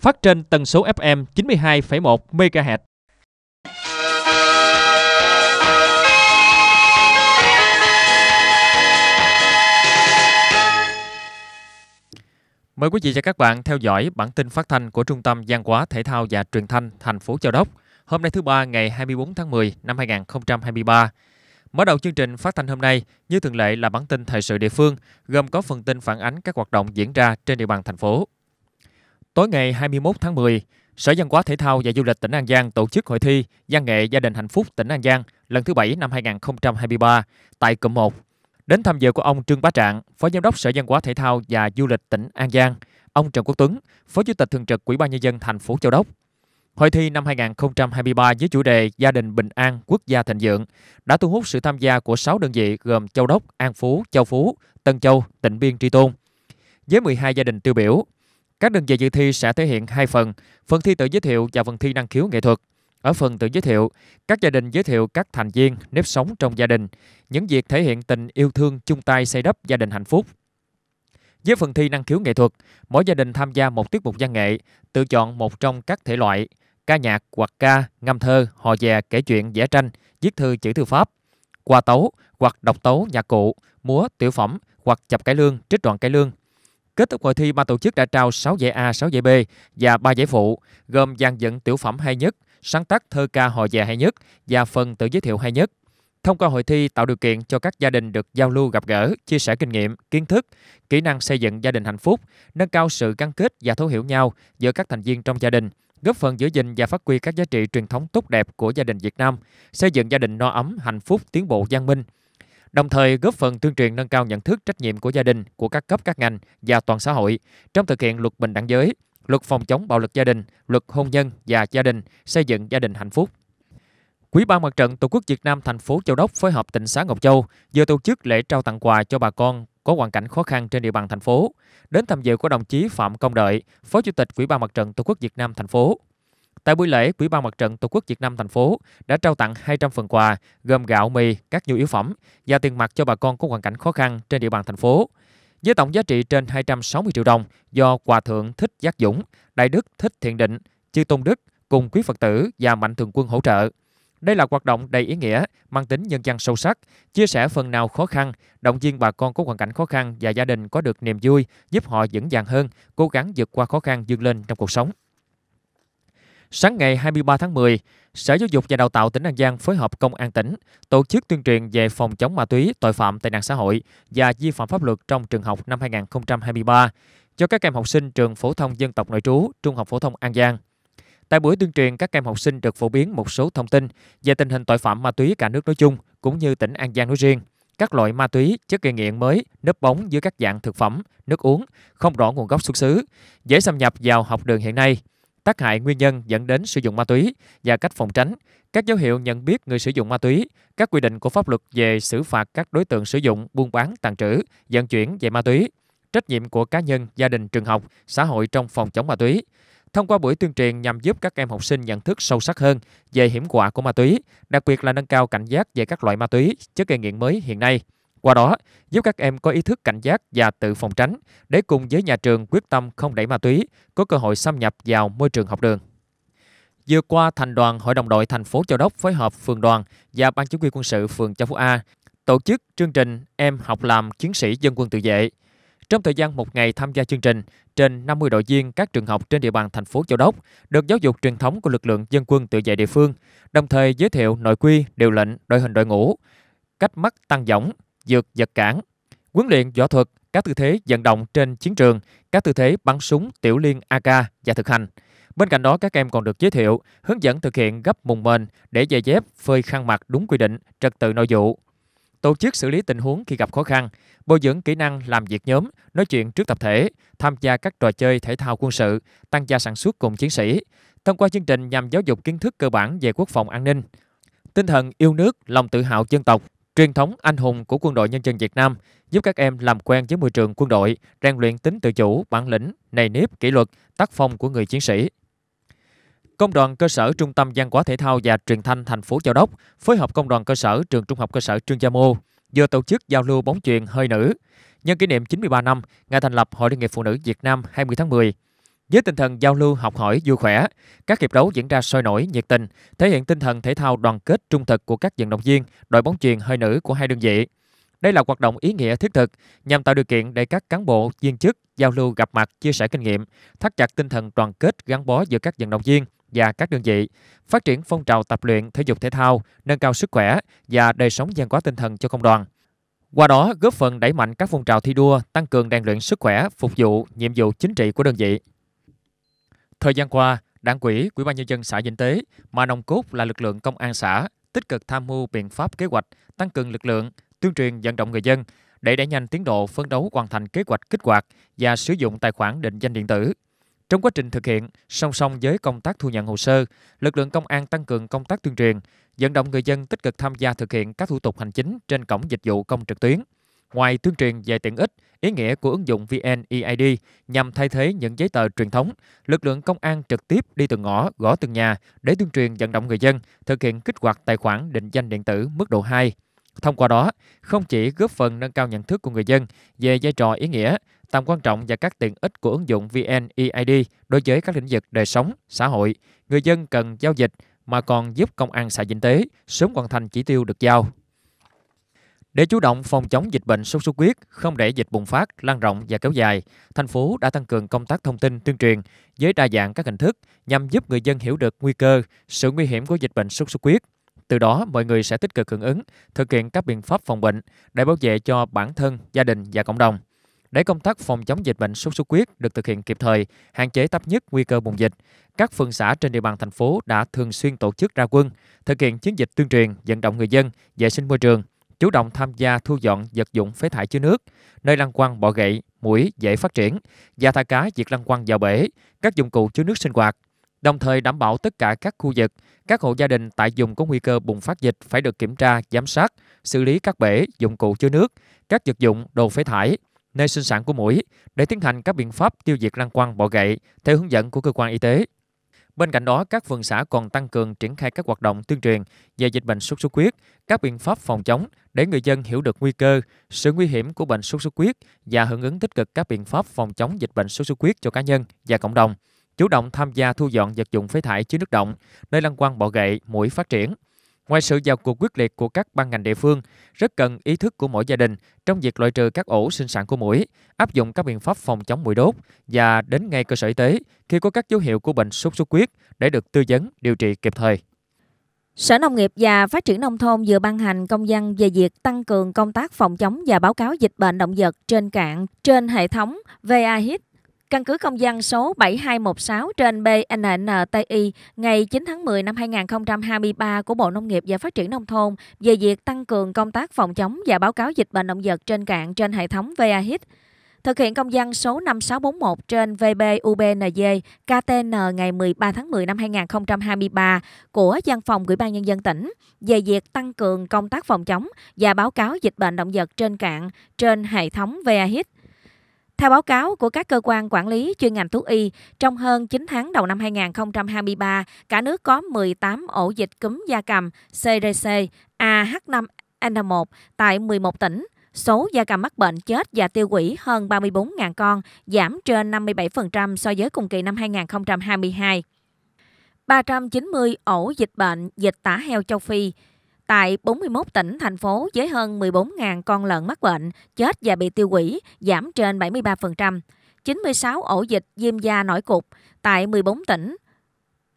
phát trên tần số FM 92,1 MHz. Mời quý vị và các bạn theo dõi bản tin phát thanh của Trung tâm Văn hóa Thể thao và Truyền thanh thành phố Châu Đốc hôm nay thứ ba ngày 24 tháng 10 năm 2023. Mở đầu chương trình phát thanh hôm nay, như thường lệ là bản tin thời sự địa phương, gồm có phần tin phản ánh các hoạt động diễn ra trên địa bàn thành phố. Tối ngày 21 tháng 10, Sở Văn hóa Thể thao và Du lịch tỉnh An Giang tổ chức hội thi Văn nghệ Gia đình Hạnh phúc tỉnh An Giang lần thứ 7 năm 2023 tại cụm 1. Đến tham dự của ông Trương Bá Trạng, Phó Giám đốc Sở Văn hóa Thể thao và Du lịch tỉnh An Giang, ông Trần Quốc Tuấn, Phó Chủ tịch Thường trực Ủy ban Nhân dân thành phố Châu Đốc. Hội thi năm 2023 với chủ đề Gia đình bình an, quốc gia thịnh vượng đã thu hút sự tham gia của 6 đơn vị gồm Châu Đốc, An Phú, Châu Phú, Tân Châu, Tịnh Biên Tri Tôn. Với 12 gia đình tiêu biểu, các đơn vị dự thi sẽ thể hiện hai phần, phần thi tự giới thiệu và phần thi năng khiếu nghệ thuật. Ở phần tự giới thiệu, các gia đình giới thiệu các thành viên, nếp sống trong gia đình, những việc thể hiện tình yêu thương chung tay xây đắp gia đình hạnh phúc. Với phần thi năng khiếu nghệ thuật, mỗi gia đình tham gia một tiết mục văn nghệ, tự chọn một trong các thể loại, ca nhạc, hoặc ca, ngâm thơ, hò dè, kể chuyện, vẽ tranh, viết thư chữ thư pháp, qua tấu hoặc đọc tấu nhạc cụ, múa, tiểu phẩm hoặc chập cải lương, trích đoạn cải lương – Kết thúc hội thi, ban tổ chức đã trao 6 giải A, 6 giải B và 3 giải phụ, gồm dàn dựng tiểu phẩm hay nhất, sáng tác thơ ca họ già hay nhất và phần tự giới thiệu hay nhất. Thông qua hội thi tạo điều kiện cho các gia đình được giao lưu gặp gỡ, chia sẻ kinh nghiệm, kiến thức, kỹ năng xây dựng gia đình hạnh phúc, nâng cao sự gắn kết và thấu hiểu nhau giữa các thành viên trong gia đình, góp phần giữ gìn và phát huy các giá trị truyền thống tốt đẹp của gia đình Việt Nam, xây dựng gia đình no ấm, hạnh phúc, tiến bộ văn minh đồng thời góp phần tuyên truyền nâng cao nhận thức trách nhiệm của gia đình, của các cấp các ngành và toàn xã hội trong thực hiện luật bình đẳng giới, luật phòng chống bạo lực gia đình, luật hôn nhân và gia đình, xây dựng gia đình hạnh phúc. Quỹ ban mặt trận Tổ quốc Việt Nam thành phố Châu Đốc phối hợp tỉnh xã Ngọc Châu vừa tổ chức lễ trao tặng quà cho bà con có hoàn cảnh khó khăn trên địa bàn thành phố. Đến tham dự có đồng chí Phạm Công Đợi, Phó Chủ tịch Quỹ ban Mặt trận Tổ quốc Việt Nam thành phố, Tại buổi lễ, quỹ ban Mặt trận Tổ quốc Việt Nam thành phố đã trao tặng 200 phần quà gồm gạo, mì, các nhu yếu phẩm và tiền mặt cho bà con có hoàn cảnh khó khăn trên địa bàn thành phố. Với tổng giá trị trên 260 triệu đồng do Hòa Thượng Thích Giác Dũng, Đại Đức Thích Thiện Định, Chư Tôn Đức cùng quý Phật tử và Mạnh Thường Quân hỗ trợ. Đây là hoạt động đầy ý nghĩa, mang tính nhân văn sâu sắc, chia sẻ phần nào khó khăn, động viên bà con có hoàn cảnh khó khăn và gia đình có được niềm vui, giúp họ vững vàng hơn, cố gắng vượt qua khó khăn vươn lên trong cuộc sống. Sáng ngày 23 tháng 10, Sở Giáo dục và Đào tạo tỉnh An Giang phối hợp Công an tỉnh tổ chức tuyên truyền về phòng chống ma túy, tội phạm tệ nạn xã hội và vi phạm pháp luật trong trường học năm 2023 cho các em học sinh trường phổ thông dân tộc nội trú, Trung học phổ thông An Giang. Tại buổi tuyên truyền, các em học sinh được phổ biến một số thông tin về tình hình tội phạm ma túy cả nước nói chung cũng như tỉnh An Giang nói riêng, các loại ma túy, chất gây nghiện mới nấp bóng dưới các dạng thực phẩm, nước uống không rõ nguồn gốc xuất xứ, dễ xâm nhập vào học đường hiện nay tác hại nguyên nhân dẫn đến sử dụng ma túy và cách phòng tránh, các dấu hiệu nhận biết người sử dụng ma túy, các quy định của pháp luật về xử phạt các đối tượng sử dụng, buôn bán, tàn trữ, vận chuyển về ma túy, trách nhiệm của cá nhân, gia đình, trường học, xã hội trong phòng chống ma túy. Thông qua buổi tuyên truyền nhằm giúp các em học sinh nhận thức sâu sắc hơn về hiểm họa của ma túy, đặc biệt là nâng cao cảnh giác về các loại ma túy, chất gây nghiện mới hiện nay. Qua đó, giúp các em có ý thức cảnh giác và tự phòng tránh để cùng với nhà trường quyết tâm không đẩy ma túy có cơ hội xâm nhập vào môi trường học đường. Vừa qua, thành đoàn Hội đồng đội thành phố Châu Đốc phối hợp phường đoàn và ban chỉ huy quân sự phường Châu Phú A tổ chức chương trình Em học làm chiến sĩ dân quân tự vệ. Trong thời gian một ngày tham gia chương trình, trên 50 đội viên các trường học trên địa bàn thành phố Châu Đốc được giáo dục truyền thống của lực lượng dân quân tự vệ địa phương, đồng thời giới thiệu nội quy, điều lệnh, đội hình đội ngũ, cách mắc tăng giỏng, dược vật cản, huấn luyện võ thuật, các tư thế vận động trên chiến trường, các tư thế bắn súng tiểu liên AK và thực hành. Bên cạnh đó, các em còn được giới thiệu, hướng dẫn thực hiện gấp mùng mền để giày dép, phơi khăn mặt đúng quy định, trật tự nội vụ. Tổ chức xử lý tình huống khi gặp khó khăn, bồi dưỡng kỹ năng làm việc nhóm, nói chuyện trước tập thể, tham gia các trò chơi thể thao quân sự, tăng gia sản xuất cùng chiến sĩ, thông qua chương trình nhằm giáo dục kiến thức cơ bản về quốc phòng an ninh, tinh thần yêu nước, lòng tự hào dân tộc truyền thống anh hùng của quân đội nhân dân Việt Nam, giúp các em làm quen với môi trường quân đội, rèn luyện tính tự chủ, bản lĩnh, nề nếp, kỷ luật, tác phong của người chiến sĩ. Công đoàn cơ sở Trung tâm Văn hóa Thể thao và Truyền thanh thành phố Châu Đốc phối hợp Công đoàn cơ sở Trường Trung học cơ sở Trương Gia Mô vừa tổ chức giao lưu bóng chuyền hơi nữ nhân kỷ niệm 93 năm ngày thành lập Hội Liên hiệp Phụ nữ Việt Nam 20 tháng 10 với tinh thần giao lưu học hỏi vui khỏe, các hiệp đấu diễn ra sôi nổi, nhiệt tình, thể hiện tinh thần thể thao đoàn kết trung thực của các vận động viên, đội bóng chuyền hơi nữ của hai đơn vị. Đây là hoạt động ý nghĩa thiết thực nhằm tạo điều kiện để các cán bộ, viên chức giao lưu gặp mặt, chia sẻ kinh nghiệm, thắt chặt tinh thần đoàn kết gắn bó giữa các vận động viên và các đơn vị, phát triển phong trào tập luyện thể dục thể thao, nâng cao sức khỏe và đời sống gian quá tinh thần cho công đoàn. Qua đó góp phần đẩy mạnh các phong trào thi đua, tăng cường rèn luyện sức khỏe, phục vụ nhiệm vụ chính trị của đơn vị. Thời gian qua, Đảng ủy, Ủy ban nhân dân xã Vĩnh Tế mà nòng cốt là lực lượng công an xã tích cực tham mưu biện pháp kế hoạch, tăng cường lực lượng, tuyên truyền vận động người dân để đẩy nhanh tiến độ phấn đấu hoàn thành kế hoạch kích hoạt và sử dụng tài khoản định danh điện tử. Trong quá trình thực hiện, song song với công tác thu nhận hồ sơ, lực lượng công an tăng cường công tác tuyên truyền, vận động người dân tích cực tham gia thực hiện các thủ tục hành chính trên cổng dịch vụ công trực tuyến. Ngoài tuyên truyền về tiện ích, ý nghĩa của ứng dụng VNEID nhằm thay thế những giấy tờ truyền thống, lực lượng công an trực tiếp đi từng ngõ, gõ từng nhà để tuyên truyền vận động người dân thực hiện kích hoạt tài khoản định danh điện tử mức độ 2. Thông qua đó, không chỉ góp phần nâng cao nhận thức của người dân về vai trò ý nghĩa, tầm quan trọng và các tiện ích của ứng dụng VNEID đối với các lĩnh vực đời sống, xã hội, người dân cần giao dịch mà còn giúp công an xã Vĩnh Tế sớm hoàn thành chỉ tiêu được giao. Để chủ động phòng chống dịch bệnh sốt xuất huyết, không để dịch bùng phát, lan rộng và kéo dài, thành phố đã tăng cường công tác thông tin tuyên truyền với đa dạng các hình thức nhằm giúp người dân hiểu được nguy cơ, sự nguy hiểm của dịch bệnh sốt xuất huyết. Từ đó, mọi người sẽ tích cực hưởng ứng, thực hiện các biện pháp phòng bệnh để bảo vệ cho bản thân, gia đình và cộng đồng. Để công tác phòng chống dịch bệnh sốt xuất huyết được thực hiện kịp thời, hạn chế thấp nhất nguy cơ bùng dịch, các phường xã trên địa bàn thành phố đã thường xuyên tổ chức ra quân, thực hiện chiến dịch tuyên truyền, vận động người dân vệ sinh môi trường – chủ động tham gia thu dọn vật dụng phế thải chứa nước, nơi lăng quăng bọ gậy, mũi dễ phát triển và thả cá diệt lăng quăng vào bể, các dụng cụ chứa nước sinh hoạt. Đồng thời đảm bảo tất cả các khu vực, các hộ gia đình tại vùng có nguy cơ bùng phát dịch phải được kiểm tra, giám sát, xử lý các bể, dụng cụ chứa nước, các vật dụng, đồ phế thải, nơi sinh sản của mũi để tiến hành các biện pháp tiêu diệt lăng quăng bọ gậy theo hướng dẫn của cơ quan y tế. Bên cạnh đó, các phường xã còn tăng cường triển khai các hoạt động tuyên truyền về dịch bệnh sốt xuất huyết, các biện pháp phòng chống để người dân hiểu được nguy cơ, sự nguy hiểm của bệnh sốt xuất huyết và hưởng ứng tích cực các biện pháp phòng chống dịch bệnh sốt xuất huyết cho cá nhân và cộng đồng. Chủ động tham gia thu dọn vật dụng phế thải chứa nước động, nơi lăng quăng bọ gậy, mũi phát triển, Ngoài sự vào cuộc quyết liệt của các ban ngành địa phương, rất cần ý thức của mỗi gia đình trong việc loại trừ các ổ sinh sản của mũi áp dụng các biện pháp phòng chống mũi đốt và đến ngay cơ sở y tế khi có các dấu hiệu của bệnh sốt xuất huyết để được tư vấn, điều trị kịp thời. Sở Nông nghiệp và Phát triển Nông thôn vừa ban hành công văn về việc tăng cường công tác phòng chống và báo cáo dịch bệnh động vật trên cạn trên hệ thống VAHIT Căn cứ công dân số 7216 trên BNNTI ngày 9 tháng 10 năm 2023 của Bộ Nông nghiệp và Phát triển Nông thôn về việc tăng cường công tác phòng chống và báo cáo dịch bệnh động vật trên cạn trên hệ thống VAHIT. Thực hiện công dân số 5641 trên VBUBND KTN ngày 13 tháng 10 năm 2023 của Văn phòng Ủy ban Nhân dân tỉnh về việc tăng cường công tác phòng chống và báo cáo dịch bệnh động vật trên cạn trên hệ thống VAHIT theo báo cáo của các cơ quan quản lý chuyên ngành thú y, trong hơn 9 tháng đầu năm 2023, cả nước có 18 ổ dịch cúm da cầm CDC AH5N1 tại 11 tỉnh. Số gia cầm mắc bệnh chết và tiêu hủy hơn 34.000 con, giảm trên 57% so với cùng kỳ năm 2022. 390 ổ dịch bệnh dịch tả heo châu Phi, tại 41 tỉnh, thành phố với hơn 14.000 con lợn mắc bệnh, chết và bị tiêu hủy, giảm trên 73%. 96 ổ dịch viêm da nổi cục tại 14 tỉnh.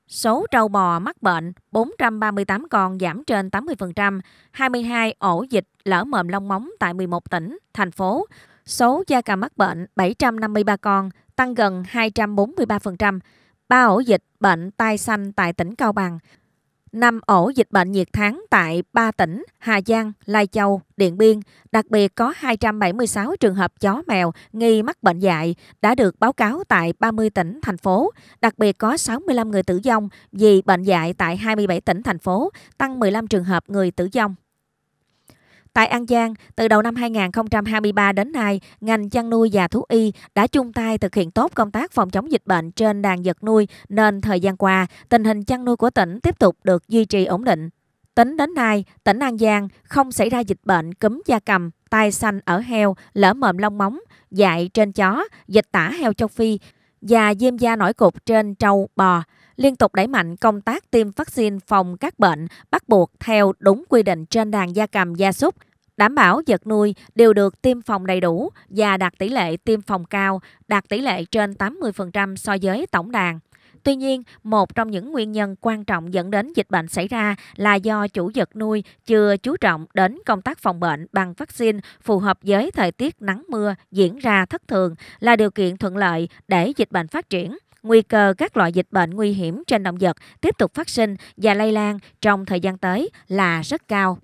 Số trâu bò mắc bệnh 438 con giảm trên 80%, 22 ổ dịch lở mồm long móng tại 11 tỉnh, thành phố. Số gia cầm mắc bệnh 753 con, tăng gần 243%, 3 ổ dịch bệnh tai xanh tại tỉnh Cao Bằng, năm ổ dịch bệnh nhiệt tháng tại 3 tỉnh Hà Giang, Lai Châu, Điện Biên, đặc biệt có 276 trường hợp chó mèo nghi mắc bệnh dạy đã được báo cáo tại 30 tỉnh, thành phố, đặc biệt có 65 người tử vong vì bệnh dạy tại 27 tỉnh, thành phố, tăng 15 trường hợp người tử vong. Tại An Giang, từ đầu năm 2023 đến nay, ngành chăn nuôi và thú y đã chung tay thực hiện tốt công tác phòng chống dịch bệnh trên đàn vật nuôi nên thời gian qua, tình hình chăn nuôi của tỉnh tiếp tục được duy trì ổn định. Tính đến nay, tỉnh An Giang không xảy ra dịch bệnh cúm da cầm, tai xanh ở heo, lở mồm lông móng, dại trên chó, dịch tả heo châu Phi và viêm da nổi cục trên trâu, bò liên tục đẩy mạnh công tác tiêm vaccine phòng các bệnh bắt buộc theo đúng quy định trên đàn gia cầm gia súc, đảm bảo vật nuôi đều được tiêm phòng đầy đủ và đạt tỷ lệ tiêm phòng cao, đạt tỷ lệ trên 80% so với tổng đàn. Tuy nhiên, một trong những nguyên nhân quan trọng dẫn đến dịch bệnh xảy ra là do chủ vật nuôi chưa chú trọng đến công tác phòng bệnh bằng vaccine phù hợp với thời tiết nắng mưa diễn ra thất thường là điều kiện thuận lợi để dịch bệnh phát triển nguy cơ các loại dịch bệnh nguy hiểm trên động vật tiếp tục phát sinh và lây lan trong thời gian tới là rất cao.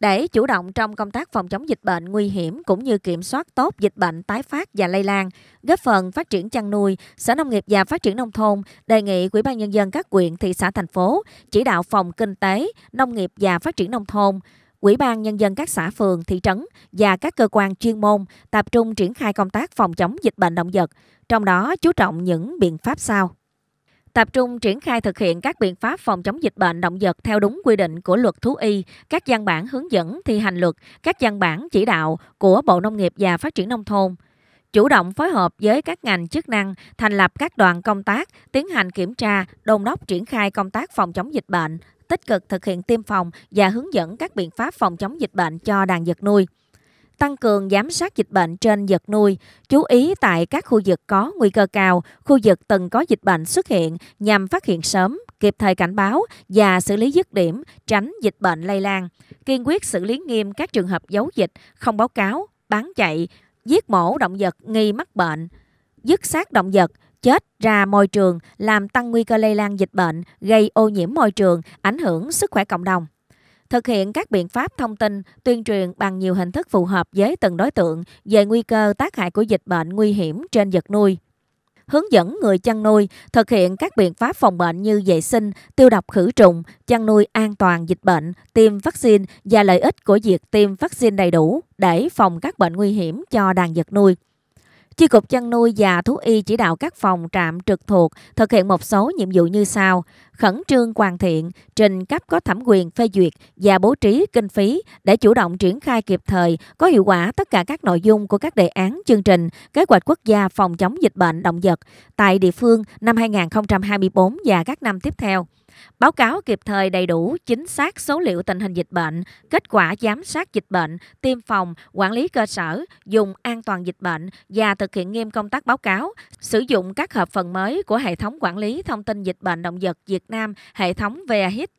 Để chủ động trong công tác phòng chống dịch bệnh nguy hiểm cũng như kiểm soát tốt dịch bệnh tái phát và lây lan, góp phần phát triển chăn nuôi, Sở Nông nghiệp và Phát triển Nông thôn đề nghị Ủy ban Nhân dân các quyện, thị xã, thành phố chỉ đạo phòng kinh tế, nông nghiệp và phát triển nông thôn, Ủy ban Nhân dân các xã phường, thị trấn và các cơ quan chuyên môn tập trung triển khai công tác phòng chống dịch bệnh động vật, trong đó chú trọng những biện pháp sau. Tập trung triển khai thực hiện các biện pháp phòng chống dịch bệnh động vật theo đúng quy định của luật thú y, các văn bản hướng dẫn thi hành luật, các văn bản chỉ đạo của Bộ Nông nghiệp và Phát triển Nông thôn chủ động phối hợp với các ngành chức năng thành lập các đoàn công tác tiến hành kiểm tra đôn đốc triển khai công tác phòng chống dịch bệnh tích cực thực hiện tiêm phòng và hướng dẫn các biện pháp phòng chống dịch bệnh cho đàn vật nuôi. Tăng cường giám sát dịch bệnh trên vật nuôi, chú ý tại các khu vực có nguy cơ cao, khu vực từng có dịch bệnh xuất hiện nhằm phát hiện sớm, kịp thời cảnh báo và xử lý dứt điểm, tránh dịch bệnh lây lan. Kiên quyết xử lý nghiêm các trường hợp giấu dịch, không báo cáo, bán chạy, giết mổ động vật nghi mắc bệnh, dứt xác động vật, chết ra môi trường làm tăng nguy cơ lây lan dịch bệnh, gây ô nhiễm môi trường, ảnh hưởng sức khỏe cộng đồng. Thực hiện các biện pháp thông tin, tuyên truyền bằng nhiều hình thức phù hợp với từng đối tượng về nguy cơ tác hại của dịch bệnh nguy hiểm trên vật nuôi. Hướng dẫn người chăn nuôi thực hiện các biện pháp phòng bệnh như vệ sinh, tiêu độc khử trùng, chăn nuôi an toàn dịch bệnh, tiêm vaccine và lợi ích của việc tiêm vaccine đầy đủ để phòng các bệnh nguy hiểm cho đàn vật nuôi. Chi cục chăn nuôi và thú y chỉ đạo các phòng trạm trực thuộc thực hiện một số nhiệm vụ như sau: khẩn trương hoàn thiện trình cấp có thẩm quyền phê duyệt và bố trí kinh phí để chủ động triển khai kịp thời có hiệu quả tất cả các nội dung của các đề án chương trình kế hoạch quốc gia phòng chống dịch bệnh động vật tại địa phương năm 2024 và các năm tiếp theo. Báo cáo kịp thời đầy đủ, chính xác số liệu tình hình dịch bệnh, kết quả giám sát dịch bệnh, tiêm phòng, quản lý cơ sở, dùng an toàn dịch bệnh và thực hiện nghiêm công tác báo cáo, sử dụng các hợp phần mới của hệ thống quản lý thông tin dịch bệnh động vật Việt Nam, hệ thống VAHIT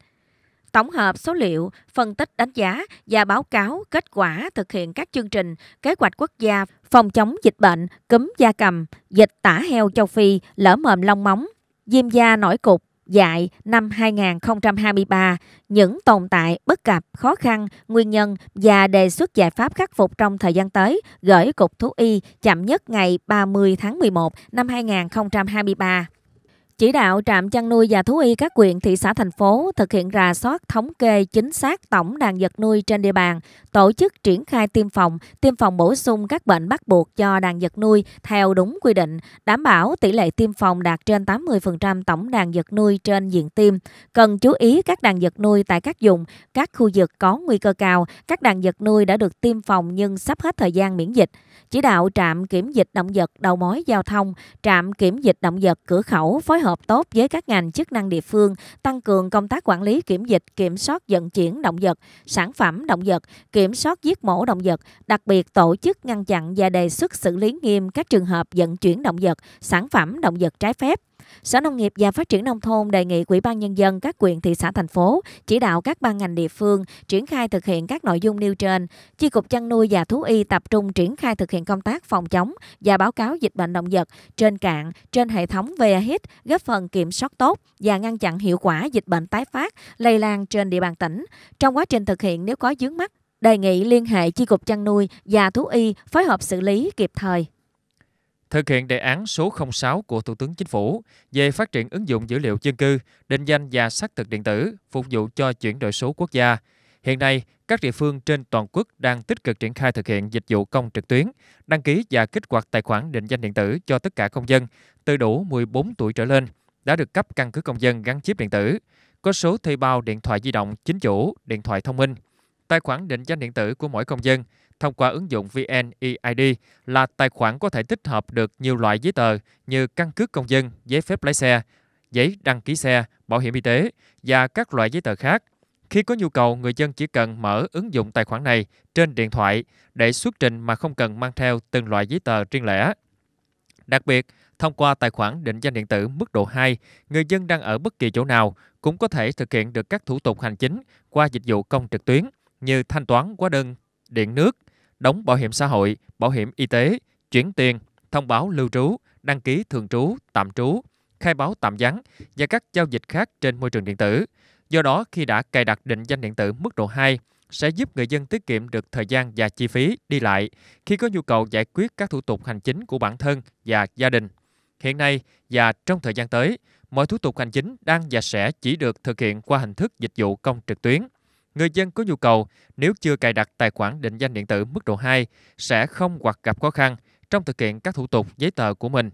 tổng hợp số liệu, phân tích đánh giá và báo cáo kết quả thực hiện các chương trình, kế hoạch quốc gia phòng chống dịch bệnh cúm da cầm, dịch tả heo châu Phi, lở mồm long móng, diêm da nổi cục, dạy năm 2023 những tồn tại, bất cập, khó khăn, nguyên nhân và đề xuất giải pháp khắc phục trong thời gian tới gửi Cục Thú Y chậm nhất ngày 30 tháng 11 năm 2023. Chỉ đạo trạm chăn nuôi và thú y các quyện, thị xã, thành phố thực hiện rà soát thống kê chính xác tổng đàn vật nuôi trên địa bàn, tổ chức triển khai tiêm phòng, tiêm phòng bổ sung các bệnh bắt buộc cho đàn vật nuôi theo đúng quy định, đảm bảo tỷ lệ tiêm phòng đạt trên 80% tổng đàn vật nuôi trên diện tiêm. Cần chú ý các đàn vật nuôi tại các vùng, các khu vực có nguy cơ cao, các đàn vật nuôi đã được tiêm phòng nhưng sắp hết thời gian miễn dịch. Chỉ đạo trạm kiểm dịch động vật đầu mối giao thông, trạm kiểm dịch động vật cửa khẩu phối hợp hợp tốt với các ngành chức năng địa phương, tăng cường công tác quản lý kiểm dịch, kiểm soát vận chuyển động vật, sản phẩm động vật, kiểm soát giết mổ động vật, đặc biệt tổ chức ngăn chặn và đề xuất xử lý nghiêm các trường hợp vận chuyển động vật, sản phẩm động vật trái phép. Sở Nông nghiệp và Phát triển Nông thôn đề nghị Ủy ban Nhân dân các quyền thị xã thành phố chỉ đạo các ban ngành địa phương triển khai thực hiện các nội dung nêu trên. Chi cục chăn nuôi và thú y tập trung triển khai thực hiện công tác phòng chống và báo cáo dịch bệnh động vật trên cạn, trên hệ thống VAHIT, góp phần kiểm soát tốt và ngăn chặn hiệu quả dịch bệnh tái phát, lây lan trên địa bàn tỉnh. Trong quá trình thực hiện nếu có dướng mắt, đề nghị liên hệ Chi cục chăn nuôi và thú y phối hợp xử lý kịp thời thực hiện đề án số 06 của Thủ tướng Chính phủ về phát triển ứng dụng dữ liệu dân cư, định danh và xác thực điện tử phục vụ cho chuyển đổi số quốc gia. Hiện nay, các địa phương trên toàn quốc đang tích cực triển khai thực hiện dịch vụ công trực tuyến, đăng ký và kích hoạt tài khoản định danh điện tử cho tất cả công dân từ đủ 14 tuổi trở lên đã được cấp căn cứ công dân gắn chip điện tử, có số thuê bao điện thoại di động chính chủ, điện thoại thông minh, tài khoản định danh điện tử của mỗi công dân – Thông qua ứng dụng VNEID là tài khoản có thể tích hợp được nhiều loại giấy tờ như căn cước công dân, giấy phép lái xe, giấy đăng ký xe, bảo hiểm y tế và các loại giấy tờ khác. Khi có nhu cầu, người dân chỉ cần mở ứng dụng tài khoản này trên điện thoại để xuất trình mà không cần mang theo từng loại giấy tờ riêng lẻ. Đặc biệt, thông qua tài khoản định danh điện tử mức độ 2, người dân đang ở bất kỳ chỗ nào cũng có thể thực hiện được các thủ tục hành chính qua dịch vụ công trực tuyến như thanh toán hóa đơn, điện nước, đóng bảo hiểm xã hội, bảo hiểm y tế, chuyển tiền, thông báo lưu trú, đăng ký thường trú, tạm trú, khai báo tạm vắng và các giao dịch khác trên môi trường điện tử. Do đó, khi đã cài đặt định danh điện tử mức độ 2, sẽ giúp người dân tiết kiệm được thời gian và chi phí đi lại khi có nhu cầu giải quyết các thủ tục hành chính của bản thân và gia đình. Hiện nay và trong thời gian tới, mọi thủ tục hành chính đang và sẽ chỉ được thực hiện qua hình thức dịch vụ công trực tuyến. Người dân có nhu cầu nếu chưa cài đặt tài khoản định danh điện tử mức độ 2 sẽ không hoặc gặp khó khăn trong thực hiện các thủ tục giấy tờ của mình.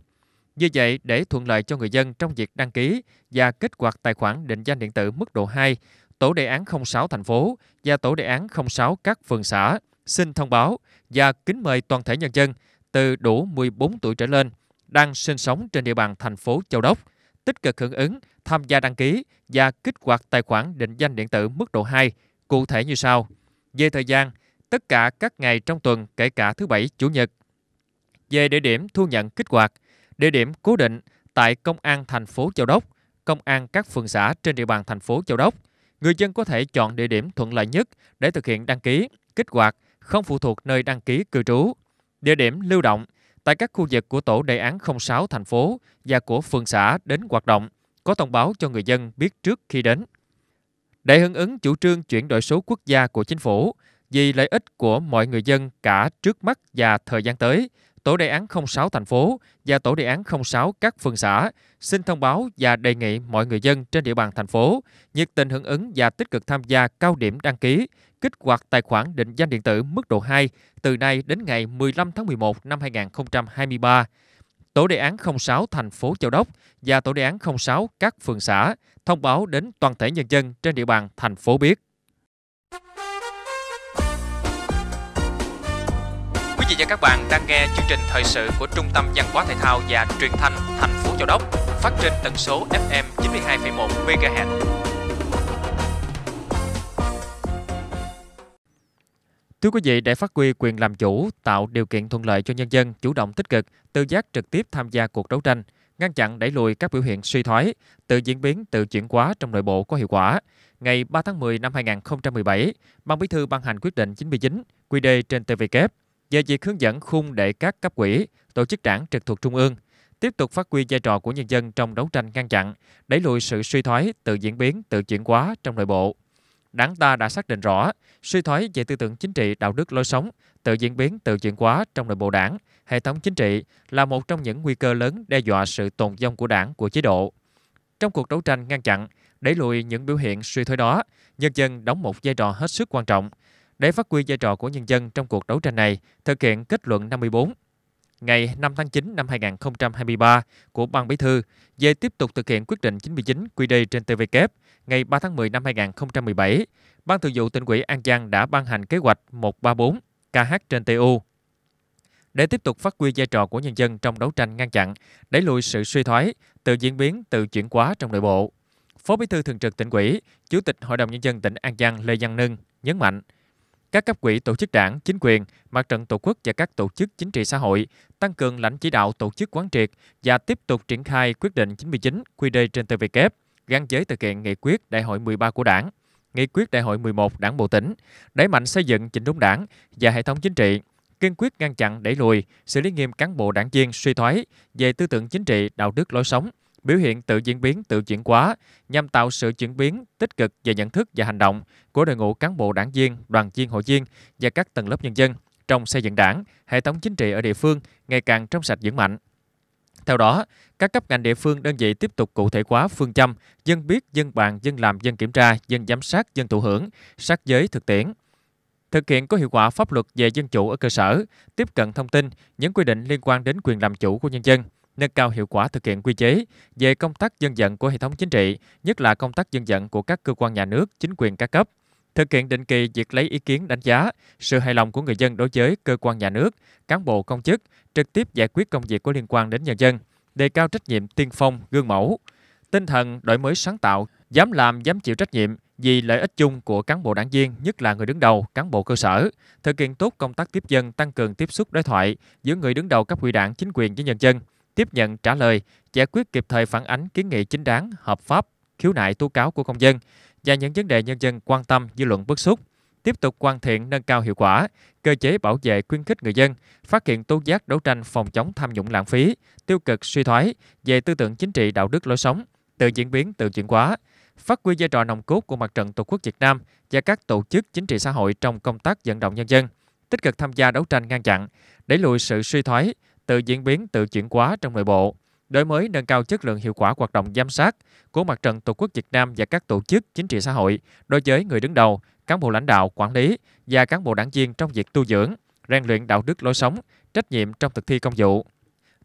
Như vậy, để thuận lợi cho người dân trong việc đăng ký và kích hoạt tài khoản định danh điện tử mức độ 2, Tổ đề án 06 thành phố và Tổ đề án 06 các phường xã xin thông báo và kính mời toàn thể nhân dân từ đủ 14 tuổi trở lên đang sinh sống trên địa bàn thành phố Châu Đốc tích cực hưởng ứng tham gia đăng ký và kích hoạt tài khoản định danh điện tử mức độ 2 cụ thể như sau. Về thời gian, tất cả các ngày trong tuần kể cả thứ Bảy, Chủ nhật. Về địa điểm thu nhận kích hoạt, địa điểm cố định tại Công an thành phố Châu Đốc, Công an các phường xã trên địa bàn thành phố Châu Đốc. Người dân có thể chọn địa điểm thuận lợi nhất để thực hiện đăng ký, kích hoạt, không phụ thuộc nơi đăng ký cư trú. Địa điểm lưu động tại các khu vực của tổ đề án 06 thành phố và của phường xã đến hoạt động, có thông báo cho người dân biết trước khi đến để hưởng ứng chủ trương chuyển đổi số quốc gia của chính phủ vì lợi ích của mọi người dân cả trước mắt và thời gian tới, Tổ đề án 06 thành phố và Tổ đề án 06 các phường xã xin thông báo và đề nghị mọi người dân trên địa bàn thành phố nhiệt tình hưởng ứng và tích cực tham gia cao điểm đăng ký, kích hoạt tài khoản định danh điện tử mức độ 2 từ nay đến ngày 15 tháng 11 năm 2023 Tổ đề án 06 thành phố Châu Đốc và tổ đề án 06 các phường xã thông báo đến toàn thể nhân dân trên địa bàn thành phố biết. Quý vị và các bạn đang nghe chương trình thời sự của Trung tâm Văn hóa Thể thao và Truyền thanh thành phố Châu Đốc phát trên tần số FM 92,1 MHz Thưa quý vị, để phát huy quyền làm chủ, tạo điều kiện thuận lợi cho nhân dân chủ động tích cực, tự giác trực tiếp tham gia cuộc đấu tranh, ngăn chặn đẩy lùi các biểu hiện suy thoái, tự diễn biến, tự chuyển hóa trong nội bộ có hiệu quả. Ngày 3 tháng 10 năm 2017, Ban Bí thư ban hành quyết định 99 quy đề trên TVK về việc hướng dẫn khung để các cấp quỹ, tổ chức đảng trực thuộc trung ương tiếp tục phát huy vai trò của nhân dân trong đấu tranh ngăn chặn, đẩy lùi sự suy thoái, tự diễn biến, tự chuyển hóa trong nội bộ đảng ta đã xác định rõ suy thoái về tư tưởng chính trị đạo đức lối sống tự diễn biến tự chuyển hóa trong nội bộ đảng hệ thống chính trị là một trong những nguy cơ lớn đe dọa sự tồn vong của đảng của chế độ trong cuộc đấu tranh ngăn chặn đẩy lùi những biểu hiện suy thoái đó nhân dân đóng một vai trò hết sức quan trọng để phát huy vai trò của nhân dân trong cuộc đấu tranh này thực hiện kết luận 54 ngày 5 tháng 9 năm 2023 của Ban Bí thư về tiếp tục thực hiện quyết định 99 QĐ trên TVK ngày 3 tháng 10 năm 2017, Ban Thường vụ tỉnh ủy An Giang đã ban hành kế hoạch 134 KH trên TU để tiếp tục phát huy vai trò của nhân dân trong đấu tranh ngăn chặn, đẩy lùi sự suy thoái, tự diễn biến, tự chuyển hóa trong nội bộ. Phó Bí thư Thường trực tỉnh ủy, Chủ tịch Hội đồng nhân dân tỉnh An Giang Lê Văn Nưng nhấn mạnh, các cấp quỹ tổ chức đảng, chính quyền, mặt trận tổ quốc và các tổ chức chính trị xã hội tăng cường lãnh chỉ đạo tổ chức quán triệt và tiếp tục triển khai quyết định 99 QĐ trên TVK gắn với thực hiện nghị quyết Đại hội 13 của Đảng, nghị quyết Đại hội 11 Đảng bộ tỉnh, đẩy mạnh xây dựng chỉnh đốn Đảng và hệ thống chính trị, kiên quyết ngăn chặn đẩy lùi, xử lý nghiêm cán bộ đảng viên suy thoái về tư tưởng chính trị, đạo đức lối sống, biểu hiện tự diễn biến, tự chuyển hóa nhằm tạo sự chuyển biến tích cực về nhận thức và hành động của đội ngũ cán bộ đảng viên, đoàn viên hội viên và các tầng lớp nhân dân trong xây dựng đảng, hệ thống chính trị ở địa phương ngày càng trong sạch vững mạnh. Theo đó, các cấp ngành địa phương đơn vị tiếp tục cụ thể hóa phương châm dân biết, dân bàn, dân làm, dân kiểm tra, dân giám sát, dân thụ hưởng, sát giới thực tiễn. Thực hiện có hiệu quả pháp luật về dân chủ ở cơ sở, tiếp cận thông tin, những quy định liên quan đến quyền làm chủ của nhân dân, nâng cao hiệu quả thực hiện quy chế về công tác dân vận của hệ thống chính trị, nhất là công tác dân vận của các cơ quan nhà nước, chính quyền các cấp, thực hiện định kỳ việc lấy ý kiến đánh giá sự hài lòng của người dân đối với cơ quan nhà nước, cán bộ công chức, trực tiếp giải quyết công việc có liên quan đến nhân dân, đề cao trách nhiệm tiên phong, gương mẫu, tinh thần đổi mới sáng tạo, dám làm, dám chịu trách nhiệm vì lợi ích chung của cán bộ đảng viên, nhất là người đứng đầu, cán bộ cơ sở, thực hiện tốt công tác tiếp dân, tăng cường tiếp xúc đối thoại giữa người đứng đầu cấp ủy đảng, chính quyền với nhân dân, tiếp nhận trả lời, giải quyết kịp thời phản ánh kiến nghị chính đáng, hợp pháp, khiếu nại tố cáo của công dân, và những vấn đề nhân dân quan tâm dư luận bức xúc, tiếp tục hoàn thiện nâng cao hiệu quả cơ chế bảo vệ khuyến khích người dân, phát hiện tố giác đấu tranh phòng chống tham nhũng lãng phí, tiêu cực suy thoái về tư tưởng chính trị đạo đức lối sống, tự diễn biến tự chuyển hóa, phát huy vai trò nòng cốt của mặt trận Tổ quốc Việt Nam và các tổ chức chính trị xã hội trong công tác vận động nhân dân, tích cực tham gia đấu tranh ngăn chặn, đẩy lùi sự suy thoái, tự diễn biến tự chuyển hóa trong nội bộ đổi mới nâng cao chất lượng hiệu quả hoạt động giám sát của mặt trận Tổ quốc Việt Nam và các tổ chức chính trị xã hội đối với người đứng đầu, cán bộ lãnh đạo, quản lý và cán bộ đảng viên trong việc tu dưỡng, rèn luyện đạo đức lối sống, trách nhiệm trong thực thi công vụ.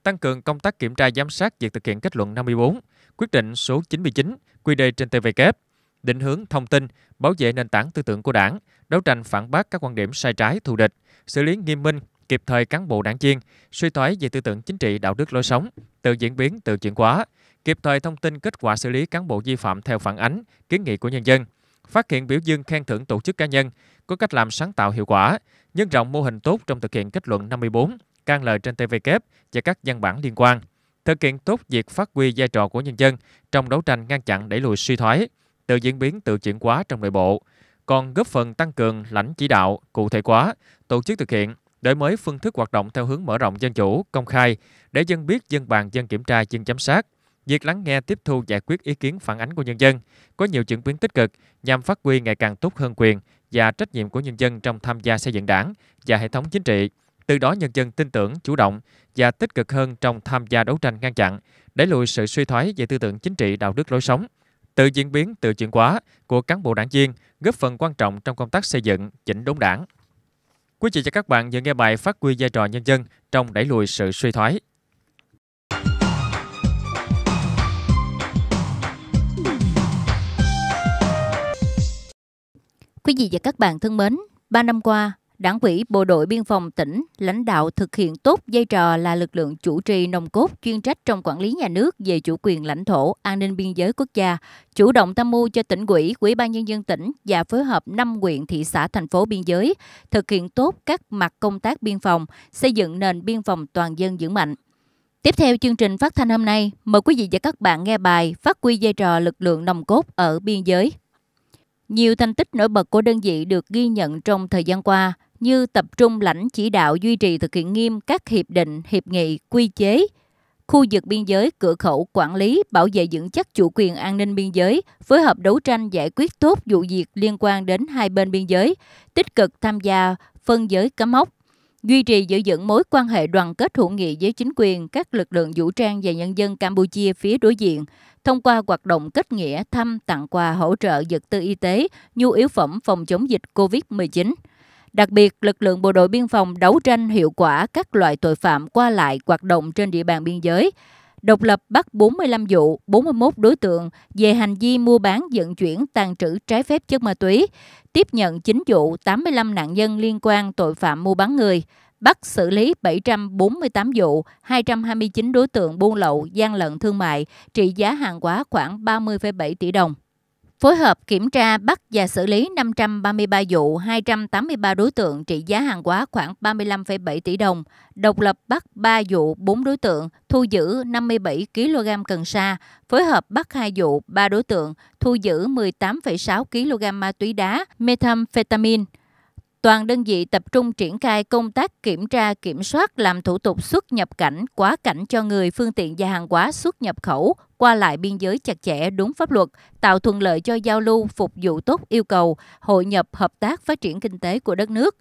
Tăng cường công tác kiểm tra giám sát việc thực hiện kết luận 54, quyết định số 99 quy đề trên TVK, định hướng thông tin, bảo vệ nền tảng tư tưởng của Đảng, đấu tranh phản bác các quan điểm sai trái thù địch, xử lý nghiêm minh kịp thời cán bộ đảng viên, suy thoái về tư tưởng chính trị đạo đức lối sống, tự diễn biến, tự chuyển hóa, kịp thời thông tin kết quả xử lý cán bộ vi phạm theo phản ánh, kiến nghị của nhân dân, phát hiện biểu dương khen thưởng tổ chức cá nhân có cách làm sáng tạo hiệu quả, nhân rộng mô hình tốt trong thực hiện kết luận 54, can lời trên TVK và các văn bản liên quan, thực hiện tốt việc phát huy vai trò của nhân dân trong đấu tranh ngăn chặn đẩy lùi suy thoái, tự diễn biến tự chuyển hóa trong nội bộ, còn góp phần tăng cường lãnh chỉ đạo cụ thể hóa, tổ chức thực hiện đổi mới phương thức hoạt động theo hướng mở rộng dân chủ, công khai để dân biết, dân bàn, dân kiểm tra, dân giám sát. Việc lắng nghe tiếp thu giải quyết ý kiến phản ánh của nhân dân có nhiều chuyển biến tích cực nhằm phát huy ngày càng tốt hơn quyền và trách nhiệm của nhân dân trong tham gia xây dựng đảng và hệ thống chính trị. Từ đó nhân dân tin tưởng, chủ động và tích cực hơn trong tham gia đấu tranh ngăn chặn, đẩy lùi sự suy thoái về tư tưởng chính trị, đạo đức lối sống, tự diễn biến, tự chuyển hóa của cán bộ đảng viên góp phần quan trọng trong công tác xây dựng, chỉnh đốn đảng. Quý vị và các bạn vừa nghe bài phát huy vai trò nhân dân trong đẩy lùi sự suy thoái. Quý vị và các bạn thân mến, 3 năm qua, Đảng ủy Bộ đội Biên phòng tỉnh lãnh đạo thực hiện tốt vai trò là lực lượng chủ trì nồng cốt chuyên trách trong quản lý nhà nước về chủ quyền lãnh thổ, an ninh biên giới quốc gia, chủ động tham mưu cho tỉnh ủy, ủy ban nhân dân tỉnh và phối hợp 5 huyện thị xã thành phố biên giới thực hiện tốt các mặt công tác biên phòng, xây dựng nền biên phòng toàn dân vững mạnh. Tiếp theo chương trình phát thanh hôm nay, mời quý vị và các bạn nghe bài Phát huy vai trò lực lượng nòng cốt ở biên giới nhiều thành tích nổi bật của đơn vị được ghi nhận trong thời gian qua như tập trung lãnh chỉ đạo duy trì thực hiện nghiêm các hiệp định, hiệp nghị, quy chế, khu vực biên giới, cửa khẩu, quản lý, bảo vệ vững chắc chủ quyền an ninh biên giới, phối hợp đấu tranh giải quyết tốt vụ việc liên quan đến hai bên biên giới, tích cực tham gia phân giới cắm mốc, duy trì giữ vững mối quan hệ đoàn kết hữu nghị với chính quyền, các lực lượng vũ trang và nhân dân Campuchia phía đối diện, thông qua hoạt động kết nghĩa thăm tặng quà hỗ trợ vật tư y tế, nhu yếu phẩm phòng chống dịch COVID-19. Đặc biệt, lực lượng bộ đội biên phòng đấu tranh hiệu quả các loại tội phạm qua lại hoạt động trên địa bàn biên giới, độc lập bắt 45 vụ, 41 đối tượng về hành vi mua bán, vận chuyển, tàn trữ trái phép chất ma túy, tiếp nhận 9 vụ, 85 nạn nhân liên quan tội phạm mua bán người bắt xử lý 748 vụ, 229 đối tượng buôn lậu, gian lận thương mại, trị giá hàng hóa khoảng 30,7 tỷ đồng. Phối hợp kiểm tra bắt và xử lý 533 vụ, 283 đối tượng trị giá hàng hóa khoảng 35,7 tỷ đồng, độc lập bắt 3 vụ, 4 đối tượng, thu giữ 57 kg cần sa, phối hợp bắt 2 vụ, 3 đối tượng, thu giữ 18,6 kg ma túy đá, methamphetamine, toàn đơn vị tập trung triển khai công tác kiểm tra kiểm soát làm thủ tục xuất nhập cảnh, quá cảnh cho người, phương tiện và hàng hóa xuất nhập khẩu qua lại biên giới chặt chẽ đúng pháp luật, tạo thuận lợi cho giao lưu, phục vụ tốt yêu cầu hội nhập hợp tác phát triển kinh tế của đất nước.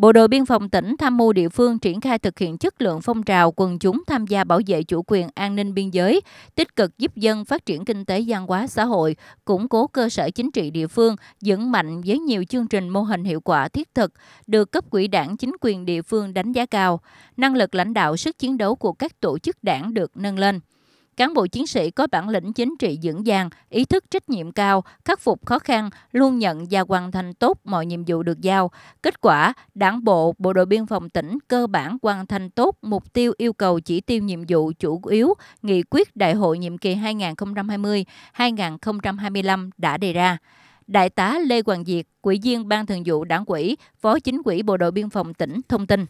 Bộ đội biên phòng tỉnh tham mưu địa phương triển khai thực hiện chất lượng phong trào quần chúng tham gia bảo vệ chủ quyền an ninh biên giới, tích cực giúp dân phát triển kinh tế văn hóa xã hội, củng cố cơ sở chính trị địa phương, vững mạnh với nhiều chương trình mô hình hiệu quả thiết thực, được cấp quỹ đảng chính quyền địa phương đánh giá cao. Năng lực lãnh đạo sức chiến đấu của các tổ chức đảng được nâng lên. Cán bộ chiến sĩ có bản lĩnh chính trị vững vàng, ý thức trách nhiệm cao, khắc phục khó khăn, luôn nhận và hoàn thành tốt mọi nhiệm vụ được giao. Kết quả, Đảng bộ, Bộ đội biên phòng tỉnh cơ bản hoàn thành tốt mục tiêu yêu cầu chỉ tiêu nhiệm vụ chủ yếu nghị quyết Đại hội nhiệm kỳ 2020-2025 đã đề ra. Đại tá Lê Hoàng Diệt, quỹ viên Ban Thường vụ Đảng ủy, Phó Chính ủy Bộ đội Biên phòng tỉnh thông tin.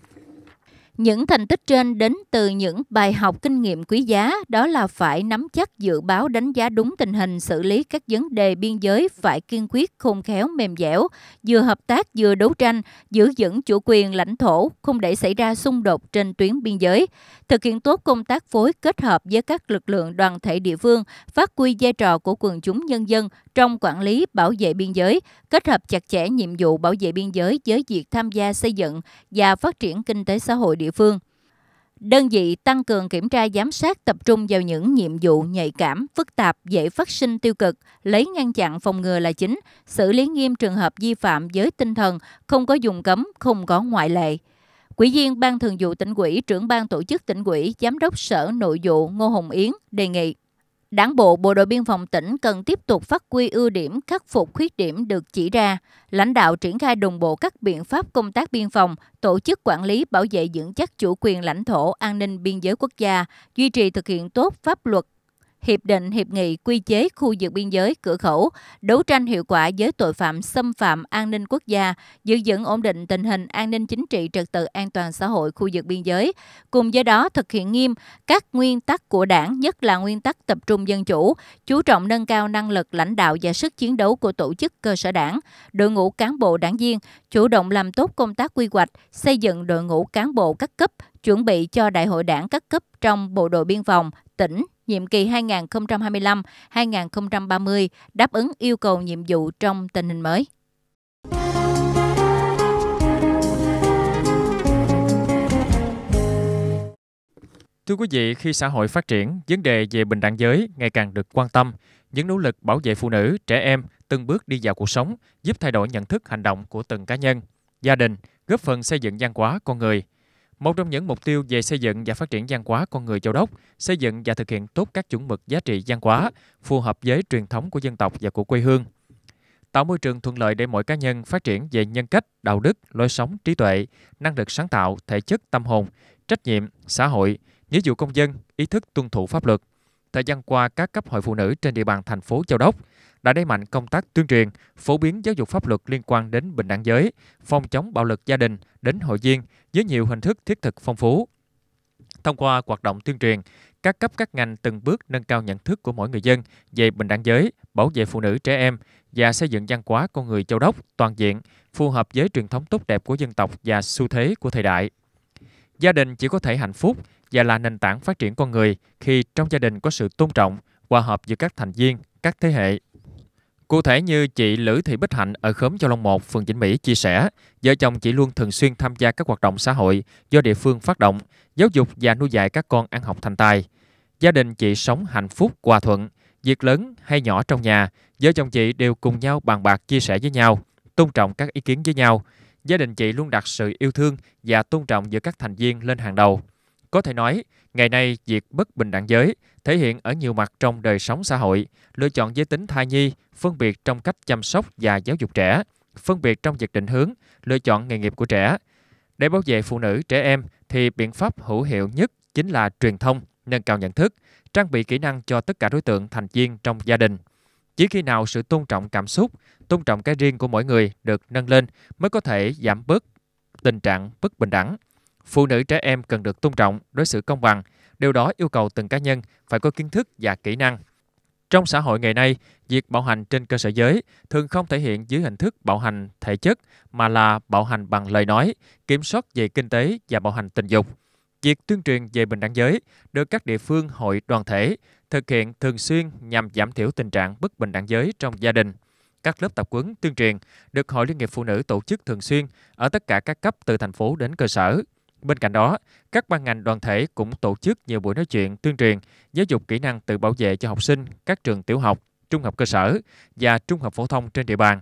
Những thành tích trên đến từ những bài học kinh nghiệm quý giá đó là phải nắm chắc dự báo đánh giá đúng tình hình xử lý các vấn đề biên giới phải kiên quyết khôn khéo mềm dẻo, vừa hợp tác vừa đấu tranh, giữ vững chủ quyền lãnh thổ, không để xảy ra xung đột trên tuyến biên giới thực hiện tốt công tác phối kết hợp với các lực lượng đoàn thể địa phương, phát huy vai trò của quần chúng nhân dân trong quản lý bảo vệ biên giới, kết hợp chặt chẽ nhiệm vụ bảo vệ biên giới với việc tham gia xây dựng và phát triển kinh tế xã hội địa phương. Đơn vị tăng cường kiểm tra giám sát tập trung vào những nhiệm vụ nhạy cảm, phức tạp, dễ phát sinh tiêu cực, lấy ngăn chặn phòng ngừa là chính, xử lý nghiêm trường hợp vi phạm với tinh thần, không có dùng cấm, không có ngoại lệ. Quỹ viên Ban Thường vụ tỉnh ủy, trưởng ban tổ chức tỉnh ủy, giám đốc Sở Nội vụ Ngô Hồng Yến đề nghị Đảng bộ Bộ đội Biên phòng tỉnh cần tiếp tục phát huy ưu điểm, khắc phục khuyết điểm được chỉ ra, lãnh đạo triển khai đồng bộ các biện pháp công tác biên phòng, tổ chức quản lý bảo vệ vững chắc chủ quyền lãnh thổ, an ninh biên giới quốc gia, duy trì thực hiện tốt pháp luật hiệp định, hiệp nghị, quy chế khu vực biên giới, cửa khẩu, đấu tranh hiệu quả với tội phạm xâm phạm an ninh quốc gia, giữ vững ổn định tình hình an ninh chính trị, trật tự an toàn xã hội khu vực biên giới. Cùng với đó thực hiện nghiêm các nguyên tắc của đảng, nhất là nguyên tắc tập trung dân chủ, chú trọng nâng cao năng lực lãnh đạo và sức chiến đấu của tổ chức cơ sở đảng, đội ngũ cán bộ đảng viên, chủ động làm tốt công tác quy hoạch, xây dựng đội ngũ cán bộ các cấp, chuẩn bị cho đại hội đảng các cấp trong bộ đội biên phòng, tỉnh, nhiệm kỳ 2025-2030 đáp ứng yêu cầu nhiệm vụ trong tình hình mới. Thưa quý vị, khi xã hội phát triển, vấn đề về bình đẳng giới ngày càng được quan tâm. Những nỗ lực bảo vệ phụ nữ, trẻ em từng bước đi vào cuộc sống, giúp thay đổi nhận thức hành động của từng cá nhân, gia đình, góp phần xây dựng văn hóa con người – một trong những mục tiêu về xây dựng và phát triển văn hóa con người Châu Đốc, xây dựng và thực hiện tốt các chuẩn mực giá trị văn hóa phù hợp với truyền thống của dân tộc và của quê hương. Tạo môi trường thuận lợi để mỗi cá nhân phát triển về nhân cách, đạo đức, lối sống, trí tuệ, năng lực sáng tạo, thể chất, tâm hồn, trách nhiệm, xã hội, nghĩa vụ công dân, ý thức tuân thủ pháp luật. Thời gian qua, các cấp hội phụ nữ trên địa bàn thành phố Châu Đốc đã đẩy mạnh công tác tuyên truyền, phổ biến giáo dục pháp luật liên quan đến bình đẳng giới, phòng chống bạo lực gia đình đến hội viên với nhiều hình thức thiết thực phong phú. Thông qua hoạt động tuyên truyền, các cấp các ngành từng bước nâng cao nhận thức của mỗi người dân về bình đẳng giới, bảo vệ phụ nữ trẻ em và xây dựng văn hóa con người châu đốc toàn diện, phù hợp với truyền thống tốt đẹp của dân tộc và xu thế của thời đại. Gia đình chỉ có thể hạnh phúc và là nền tảng phát triển con người khi trong gia đình có sự tôn trọng, hòa hợp giữa các thành viên, các thế hệ. Cụ thể như chị Lữ Thị Bích Hạnh ở khóm Châu Long 1, phường Vĩnh Mỹ chia sẻ, vợ chồng chị luôn thường xuyên tham gia các hoạt động xã hội do địa phương phát động, giáo dục và nuôi dạy các con ăn học thành tài. Gia đình chị sống hạnh phúc, hòa thuận, việc lớn hay nhỏ trong nhà, vợ chồng chị đều cùng nhau bàn bạc chia sẻ với nhau, tôn trọng các ý kiến với nhau. Gia đình chị luôn đặt sự yêu thương và tôn trọng giữa các thành viên lên hàng đầu. Có thể nói, Ngày nay, việc bất bình đẳng giới thể hiện ở nhiều mặt trong đời sống xã hội, lựa chọn giới tính thai nhi, phân biệt trong cách chăm sóc và giáo dục trẻ, phân biệt trong việc định hướng, lựa chọn nghề nghiệp của trẻ. Để bảo vệ phụ nữ, trẻ em thì biện pháp hữu hiệu nhất chính là truyền thông, nâng cao nhận thức, trang bị kỹ năng cho tất cả đối tượng thành viên trong gia đình. Chỉ khi nào sự tôn trọng cảm xúc, tôn trọng cái riêng của mỗi người được nâng lên mới có thể giảm bớt tình trạng bất bình đẳng. Phụ nữ trẻ em cần được tôn trọng, đối xử công bằng. Điều đó yêu cầu từng cá nhân phải có kiến thức và kỹ năng. Trong xã hội ngày nay, việc bạo hành trên cơ sở giới thường không thể hiện dưới hình thức bạo hành thể chất mà là bạo hành bằng lời nói, kiểm soát về kinh tế và bạo hành tình dục. Việc tuyên truyền về bình đẳng giới được các địa phương hội đoàn thể thực hiện thường xuyên nhằm giảm thiểu tình trạng bất bình đẳng giới trong gia đình. Các lớp tập quấn tuyên truyền được Hội Liên hiệp Phụ nữ tổ chức thường xuyên ở tất cả các cấp từ thành phố đến cơ sở. Bên cạnh đó, các ban ngành đoàn thể cũng tổ chức nhiều buổi nói chuyện tuyên truyền, giáo dục kỹ năng tự bảo vệ cho học sinh các trường tiểu học, trung học cơ sở và trung học phổ thông trên địa bàn.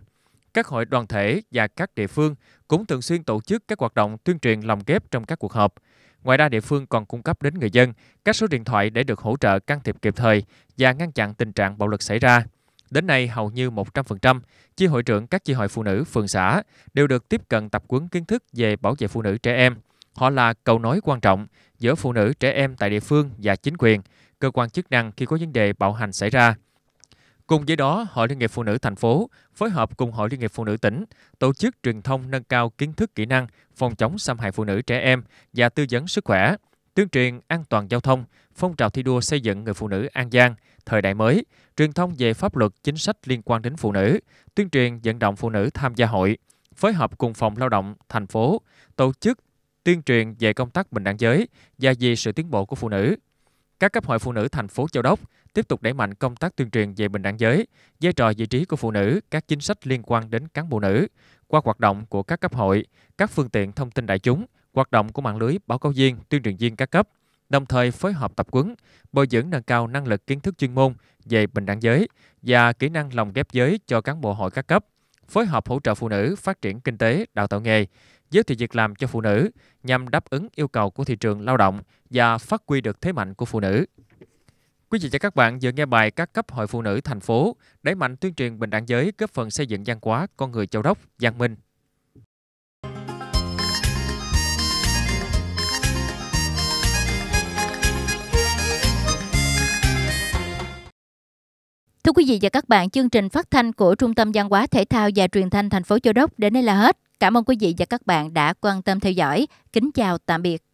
Các hội đoàn thể và các địa phương cũng thường xuyên tổ chức các hoạt động tuyên truyền lòng ghép trong các cuộc họp. Ngoài ra, địa phương còn cung cấp đến người dân các số điện thoại để được hỗ trợ can thiệp kịp thời và ngăn chặn tình trạng bạo lực xảy ra. Đến nay, hầu như 100% chi hội trưởng các chi hội phụ nữ phường xã đều được tiếp cận tập quấn kiến thức về bảo vệ phụ nữ trẻ em – Họ là cầu nối quan trọng giữa phụ nữ, trẻ em tại địa phương và chính quyền, cơ quan chức năng khi có vấn đề bạo hành xảy ra. Cùng với đó, Hội Liên hiệp Phụ nữ thành phố phối hợp cùng Hội Liên hiệp Phụ nữ tỉnh tổ chức truyền thông nâng cao kiến thức kỹ năng phòng chống xâm hại phụ nữ trẻ em và tư vấn sức khỏe, tuyên truyền an toàn giao thông, phong trào thi đua xây dựng người phụ nữ An Giang thời đại mới, truyền thông về pháp luật chính sách liên quan đến phụ nữ, tuyên truyền vận động phụ nữ tham gia hội, phối hợp cùng phòng lao động thành phố tổ chức tuyên truyền về công tác bình đẳng giới và vì sự tiến bộ của phụ nữ. Các cấp hội phụ nữ thành phố Châu Đốc tiếp tục đẩy mạnh công tác tuyên truyền về bình đẳng giới, vai trò vị trí của phụ nữ, các chính sách liên quan đến cán bộ nữ qua hoạt động của các cấp hội, các phương tiện thông tin đại chúng, hoạt động của mạng lưới báo cáo viên, tuyên truyền viên các cấp, đồng thời phối hợp tập huấn, bồi dưỡng nâng cao năng lực kiến thức chuyên môn về bình đẳng giới và kỹ năng lòng ghép giới cho cán bộ hội các cấp, phối hợp hỗ trợ phụ nữ phát triển kinh tế, đào tạo nghề, giới thiệu việc làm cho phụ nữ nhằm đáp ứng yêu cầu của thị trường lao động và phát huy được thế mạnh của phụ nữ. Quý vị và các bạn vừa nghe bài các cấp hội phụ nữ thành phố đẩy mạnh tuyên truyền bình đẳng giới góp phần xây dựng văn hóa con người châu đốc, văn minh. Thưa quý vị và các bạn, chương trình phát thanh của Trung tâm Văn hóa Thể thao và Truyền thanh thành phố Châu Đốc đến đây là hết. Cảm ơn quý vị và các bạn đã quan tâm theo dõi. Kính chào tạm biệt.